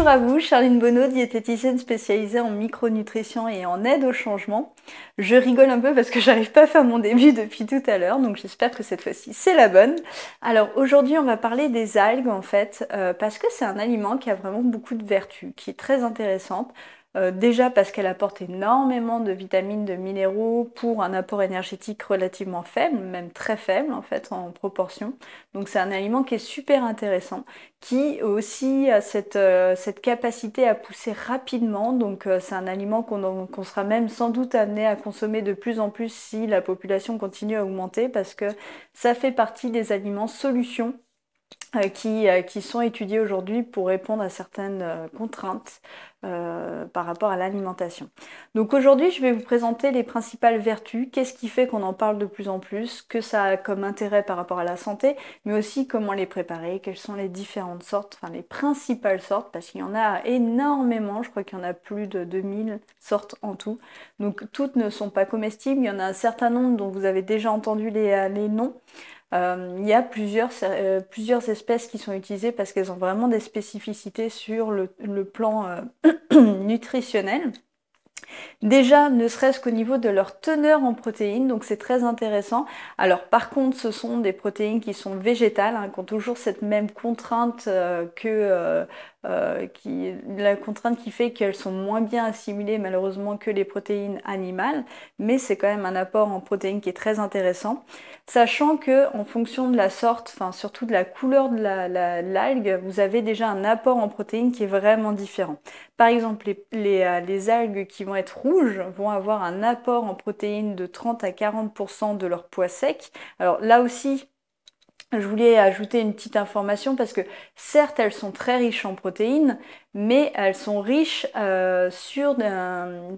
Bonjour à vous, Charline Bonneau, diététicienne spécialisée en micronutrition et en aide au changement. Je rigole un peu parce que j'arrive pas à faire mon début depuis tout à l'heure, donc j'espère que cette fois-ci c'est la bonne. Alors aujourd'hui on va parler des algues en fait, euh, parce que c'est un aliment qui a vraiment beaucoup de vertus, qui est très intéressante. Euh, déjà parce qu'elle apporte énormément de vitamines, de minéraux pour un apport énergétique relativement faible, même très faible en fait en proportion. Donc c'est un aliment qui est super intéressant, qui aussi a cette, euh, cette capacité à pousser rapidement. Donc euh, c'est un aliment qu'on qu'on sera même sans doute amené à consommer de plus en plus si la population continue à augmenter parce que ça fait partie des aliments solutions euh, qui, euh, qui, sont étudiées aujourd'hui pour répondre à certaines euh, contraintes par rapport à l'alimentation. Donc aujourd'hui, je vais vous présenter les principales vertus, qu'est-ce qui fait qu'on en parle de plus en plus, que ça a comme intérêt par rapport à la santé, mais aussi comment les préparer, quelles sont les différentes sortes, enfin les principales sortes, parce qu'il y en a énormément, je crois qu'il y en a plus de 2000 sortes en tout. Donc toutes ne sont pas comestibles, il y en a un certain nombre dont vous avez déjà entendu les, les noms. Euh, il y a plusieurs, euh, plusieurs espèces qui sont utilisées parce qu'elles ont vraiment des spécificités sur le, plan euh, nutritionnel. Déjà, ne serait-ce qu'au niveau de leur teneur en protéines, donc c'est très intéressant. Alors par contre, ce sont des protéines qui sont végétales, hein, qui ont toujours cette même contrainte que euh, qui, la contrainte qui fait qu'elles sont moins bien assimilées malheureusement que les protéines animales, mais c'est quand même un apport en protéines qui est très intéressant, sachant que en fonction de la sorte, enfin surtout de la couleur de l'algue, la, vous avez déjà un apport en protéines qui est vraiment différent. Par exemple, les, les, euh, les algues qui vont être rouges vont avoir un apport en protéines de 30 à 40% de leur poids sec. Alors là aussi, je voulais ajouter une petite information parce que certes elles sont très riches en protéines, mais elles sont riches euh, sur,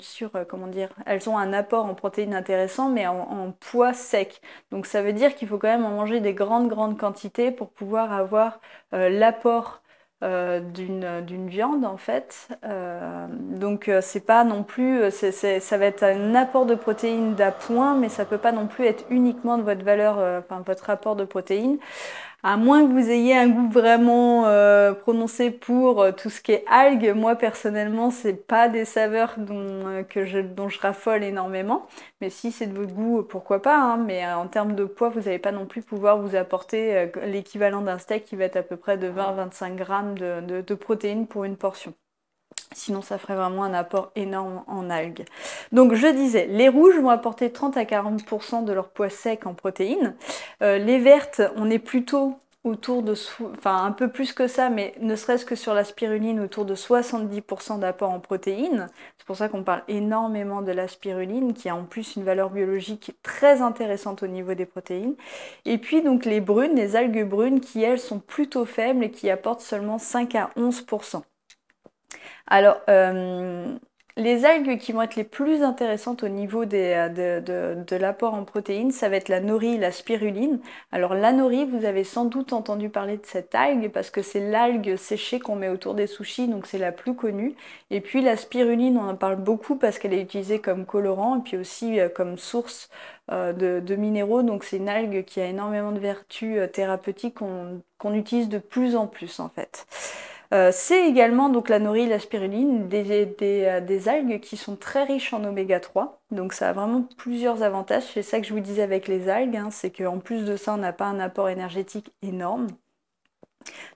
sur euh, comment dire, elles ont un apport en protéines intéressant, mais en, en poids sec. Donc ça veut dire qu'il faut quand même en manger des grandes grandes quantités pour pouvoir avoir euh, l'apport euh, d'une viande en fait. Euh, donc euh, c'est pas non plus, ça va être un apport de protéines d'appoint, mais ça peut pas non plus être uniquement de votre valeur, enfin votre apport de protéines à moins que vous ayez un goût vraiment euh, prononcé pour euh, tout ce qui est algues. Moi personnellement, c'est pas des saveurs dont, euh, que je, dont je raffole énormément. Mais si c'est de votre goût, pourquoi pas. Hein. mais en termes de poids, vous n'allez pas non plus pouvoir vous apporter l'équivalent d'un steak qui va être à peu près de 20-25 grammes de, de protéines pour une portion. Sinon, ça ferait vraiment un apport énorme en algues. Donc, je disais, les rouges vont apporter 30 à 40% de leur poids sec en protéines. Euh, les vertes, on est plutôt autour de, enfin un peu plus que ça, mais ne serait-ce que sur la spiruline, autour de 70% d'apport en protéines. C'est pour ça qu'on parle énormément de la spiruline, qui a en plus une valeur biologique très intéressante au niveau des protéines. Et puis donc les brunes, les algues brunes, qui elles sont plutôt faibles et qui apportent seulement 5 à 11%. Alors, euh, les algues qui vont être les plus intéressantes au niveau euh, de, l'apport en protéines, ça va être la nori, la spiruline. Alors la nori, vous avez sans doute entendu parler de cette algue parce que c'est l'algue séchée qu'on met autour des sushis, donc c'est la plus connue. Et puis la spiruline, on en parle beaucoup parce qu'elle est utilisée comme colorant et puis aussi euh, comme source de, minéraux. Donc c'est une algue qui a énormément de vertus thérapeutiques qu'on utilise de plus en plus en fait. Euh, c'est également donc la nori, la spiruline, euh, des, algues qui sont très riches en oméga 3. Donc ça a vraiment plusieurs avantages. C'est ça que je vous disais avec les algues, hein. c'est qu'en plus de ça, on n'a pas un apport énergétique énorme.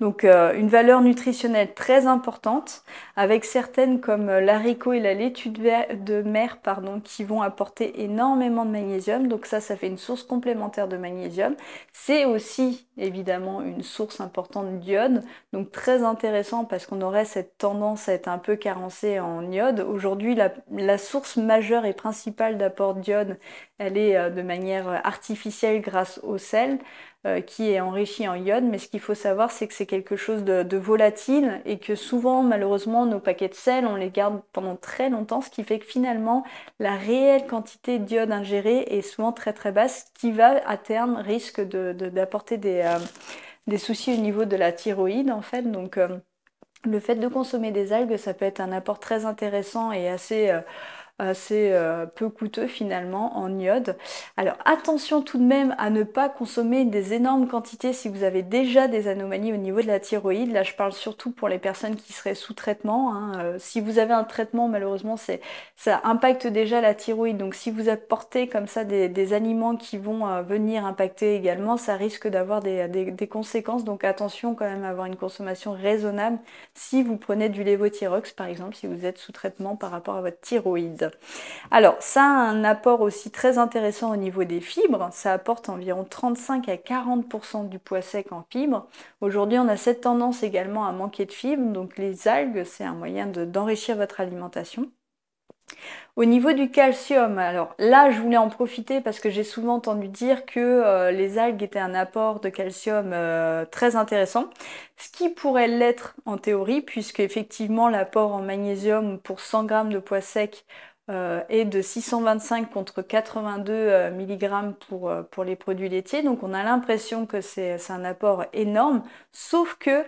Donc euh, une valeur nutritionnelle très importante, avec certaines comme euh, l'haricot et la laitue de mer pardon, qui vont apporter énormément de magnésium. Donc ça, ça fait une source complémentaire de magnésium. C'est aussi évidemment une source importante d'iode, donc très intéressant parce qu'on aurait cette tendance à être un peu carencé en iode. Aujourd'hui, la, source majeure et principale d'apport d'iode, elle est euh, de manière artificielle grâce au sel qui est enrichi en iode, mais ce qu'il faut savoir, c'est que c'est quelque chose de, volatile et que souvent, malheureusement, nos paquets de sel, on les garde pendant très longtemps, ce qui fait que finalement, la réelle quantité d'iode ingérée est souvent très très basse, ce qui va à terme risque d'apporter euh, des, soucis au niveau de la thyroïde en fait. Donc, euh, le fait de consommer des algues, ça peut être un apport très intéressant et assez... Euh, assez euh, peu coûteux finalement en iode. Alors attention tout de même à ne pas consommer des énormes quantités si vous avez déjà des anomalies au niveau de la thyroïde. Là je parle surtout pour les personnes qui seraient sous traitement. Hein. Euh, si vous avez un traitement malheureusement ça impacte déjà la thyroïde. Donc si vous apportez comme ça des, aliments qui vont euh, venir impacter également, ça risque d'avoir des, des conséquences. Donc attention quand même à avoir une consommation raisonnable si vous prenez du lévothyrox par exemple, si vous êtes sous traitement par rapport à votre thyroïde. Alors, ça a un apport aussi très intéressant au niveau des fibres. Ça apporte environ 35 à 40% du poids sec en fibres. Aujourd'hui, on a cette tendance également à manquer de fibres, donc les algues, c'est un moyen d'enrichir votre alimentation. Au niveau du calcium, alors là je voulais en profiter parce que j'ai souvent entendu dire que euh, les algues étaient un apport de calcium euh, très intéressant, ce qui pourrait l'être en théorie puisque effectivement l'apport en magnésium pour 100 g de poids sec euh, et de 625 contre 82 euh, mg pour, euh, pour les produits laitiers. Donc on a l'impression que c'est un apport énorme, sauf que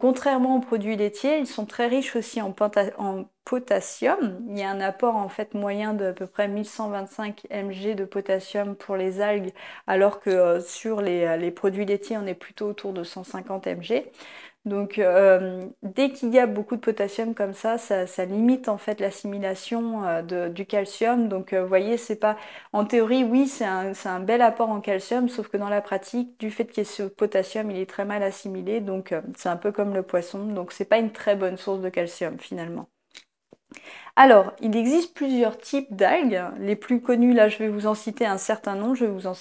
contrairement aux produits laitiers, ils sont très riches aussi en, potassium. Il y a un apport en fait moyen de à peu près 1125 mg de potassium pour les algues, alors que sur les, les, produits laitiers, on est plutôt autour de 150 mg. Donc euh, dès qu'il y a beaucoup de potassium comme ça, ça, limite en fait l'assimilation euh, du calcium. Donc vous euh, voyez, c'est pas en théorie oui c'est un, un, bel apport en calcium, sauf que dans la pratique, du fait qu'il y ait ce potassium, il est très mal assimilé, donc c'est un peu comme le poisson, donc c'est pas une très bonne source de calcium finalement. Alors, il existe plusieurs types d'algues. Les plus connues, là, je vais vous en citer un certain nombre, je vais vous en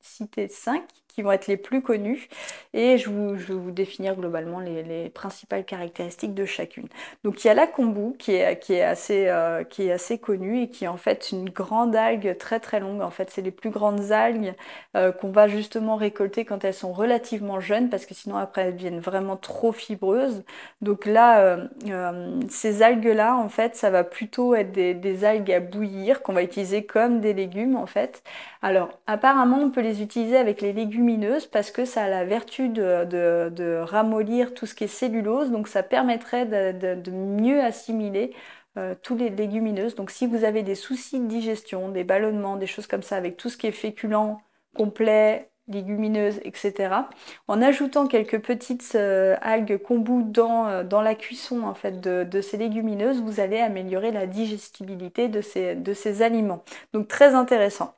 citer cinq qui vont être les plus connues et je, vous, vais vous définir globalement les, principales caractéristiques de chacune. Donc il y a la kombu qui est, qui est assez, euh, qui est assez connue et qui est en fait une grande algue très très longue. En fait, c'est les plus grandes algues euh, qu'on va justement récolter quand elles sont relativement jeunes parce que sinon après elles deviennent vraiment trop fibreuses. Donc là, euh, ces algues-là, en fait, ça va plutôt être des, des algues à bouillir qu'on va utiliser comme des légumes en fait. Alors apparemment, on peut les utiliser avec les légumes parce que ça a la vertu de, ramollir tout ce qui est cellulose, donc ça permettrait de, mieux assimiler euh, tous les légumineuses. Donc si vous avez des soucis de digestion, des ballonnements, des choses comme ça, avec tout ce qui est féculent, complet, légumineuses, etc. En ajoutant quelques petites euh, algues kombu dans, euh, dans, la cuisson en fait, de, ces légumineuses, vous allez améliorer la digestibilité de ces, de ces aliments. Donc très intéressant.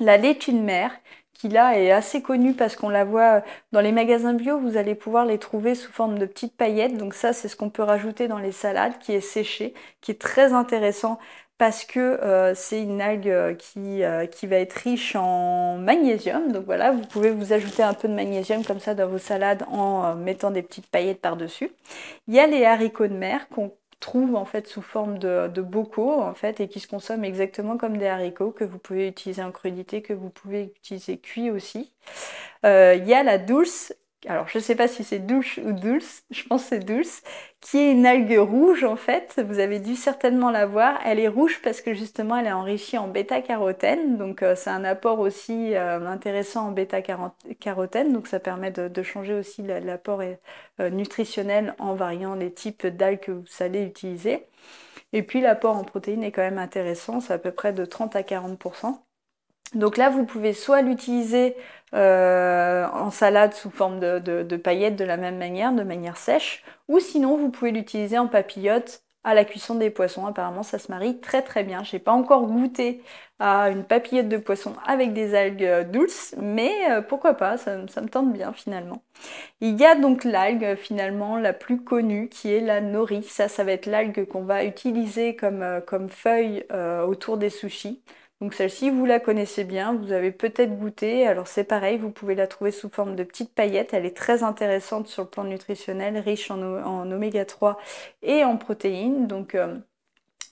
La laitue de mer, qui là est assez connue parce qu'on la voit dans les magasins bio, vous allez pouvoir les trouver sous forme de petites paillettes. Donc ça, c'est ce qu'on peut rajouter dans les salades, qui est séché, qui est très intéressant parce que euh, c'est une algue euh, qui, euh, qui, va être riche en magnésium. Donc voilà, vous pouvez vous ajouter un peu de magnésium comme ça dans vos salades en mettant des petites paillettes par-dessus. Il y a les haricots de mer qu'on trouve en fait sous forme de, bocaux en fait et qui se consomment exactement comme des haricots que vous pouvez utiliser en crudité, que vous pouvez utiliser cuit aussi. Euh, il y a la douce alors je ne sais pas si c'est douche ou douce, je pense c'est douce, qui est une algue rouge en fait, vous avez dû certainement la voir, elle est rouge parce que justement elle est enrichie en bêta-carotène, donc euh, c'est un apport aussi euh, intéressant en bêta-carotène, donc ça permet de, de changer aussi l'apport euh, nutritionnel en variant les types d'algues que vous allez utiliser. Et puis l'apport en protéines est quand même intéressant, c'est à peu près de 30 à 40%. Donc là, vous pouvez soit l'utiliser euh, en salade sous forme de, paillettes de la même manière, de manière sèche, ou sinon vous pouvez l'utiliser en papillote à la cuisson des poissons. Apparemment, ça se marie très très bien. J'ai pas encore goûté à une papillote de poisson avec des algues euh, douces, mais euh, pourquoi pas, ça, me tente bien finalement. Il y a donc l'algue finalement la plus connue qui est la nori. Ça, ça va être l'algue qu'on va utiliser comme, feuille autour des sushis. Donc celle-ci, vous la connaissez bien, vous avez peut-être goûté. Alors c'est pareil, vous pouvez la trouver sous forme de petites paillettes. Elle est très intéressante sur le plan nutritionnel, riche en, oméga 3 et en protéines. Donc euh,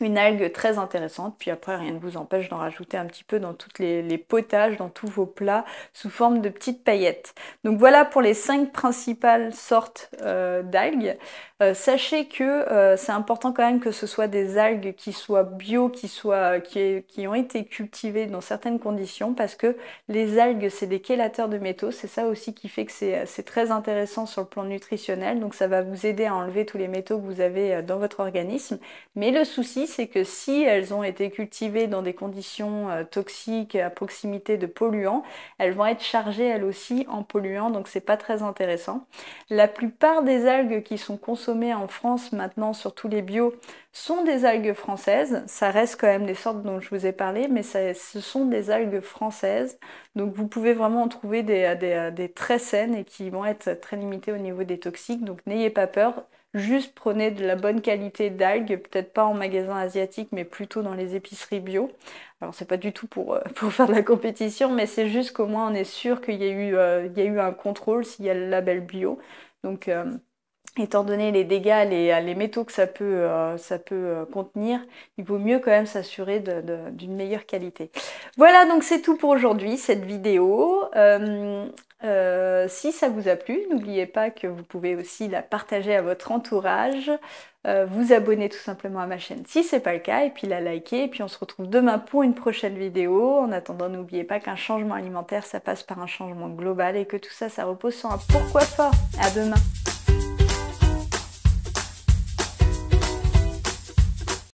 une algue très intéressante. Puis après, rien ne vous empêche d'en rajouter un petit peu dans tous les, potages, dans tous vos plats, sous forme de petites paillettes. Donc voilà pour les cinq principales sortes euh, d'algues. Euh, sachez que euh, c'est important quand même que ce soit des algues qui soient bio, qui, soient, qui, ont été cultivées dans certaines conditions, parce que les algues, c'est des chélateurs de métaux. C'est ça aussi qui fait que c'est très intéressant sur le plan nutritionnel. Donc ça va vous aider à enlever tous les métaux que vous avez dans votre organisme. Mais le souci, c'est que si elles ont été cultivées dans des conditions euh, toxiques à proximité de polluants, elles vont être chargées elles aussi en polluants, donc c'est pas très intéressant. La plupart des algues qui sont consommées en France maintenant, surtout les bio, sont des algues françaises. Ça reste quand même des sortes dont je vous ai parlé, mais ce sont des algues françaises. Donc vous pouvez vraiment en trouver des très saines et qui vont être très limitées au niveau des toxiques. Donc n'ayez pas peur, Juste prenez de la bonne qualité d'algues, peut-être pas en magasin asiatique, mais plutôt dans les épiceries bio. Alors c'est pas du tout pour, euh, pour, faire de la compétition, mais c'est juste qu'au moins on est sûr qu'il y, eu, euh, y, a eu un contrôle s'il y a le label bio. Donc euh, étant donné les dégâts, les, euh, les métaux que ça peut, euh, euh, contenir, il vaut mieux quand même s'assurer d'une meilleure qualité. Voilà, donc c'est tout pour aujourd'hui, cette vidéo. si ça vous a plu, n'oubliez pas que vous pouvez aussi la partager à votre entourage, vous abonner tout simplement à ma chaîne si n'est pas le cas, et puis la liker, et puis on se retrouve demain pour une prochaine vidéo. En attendant, n'oubliez pas qu'un changement alimentaire, ça passe par un changement global et que tout ça, ça repose sur un pourquoi fort. À demain